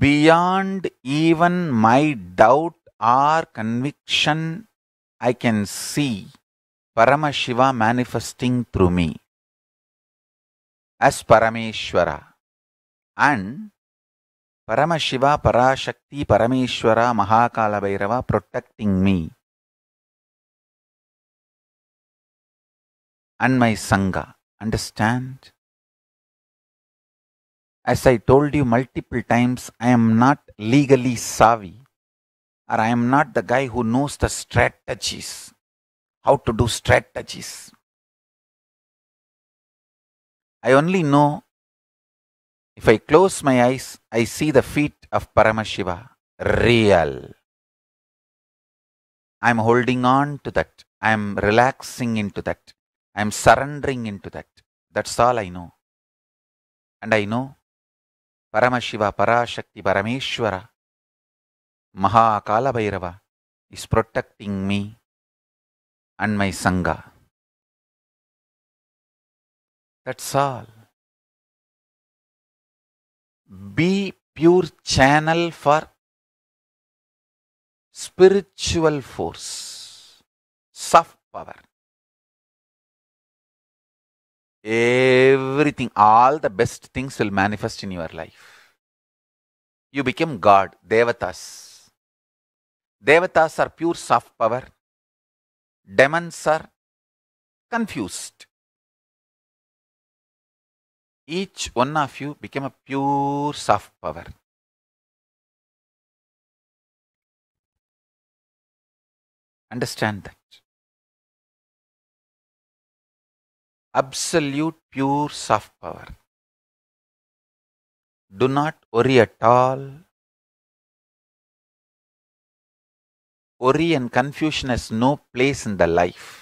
Beyond even my doubt or conviction, I can see Paramashiva manifesting through me as Parameshwara. And Paramashiva, Parashakti, Parameshwara, Mahakala Bhairava protecting me and my Sangha. Understand? As I told you multiple times, I am not legally savvy or I am not the guy who knows the strategies, how to do strategies. I only know if I close my eyes, I see the feet of Paramashiva, real. I am holding on to that. I am relaxing into that. I am surrendering into that. That's all I know. And I know Paramashiva Parashakti Parameshwara Mahakalabhairava is protecting me and my Sangha that's all be pure channel for spiritual force, soft power. A everything, all the best things will manifest in your life. You become God, Devatas. Devatas are pure soft power. Demons are confused. Each one of you became a pure soft power. Understand that. absolute pure soft power. Do not worry at all. Worry and confusion has no place in the life.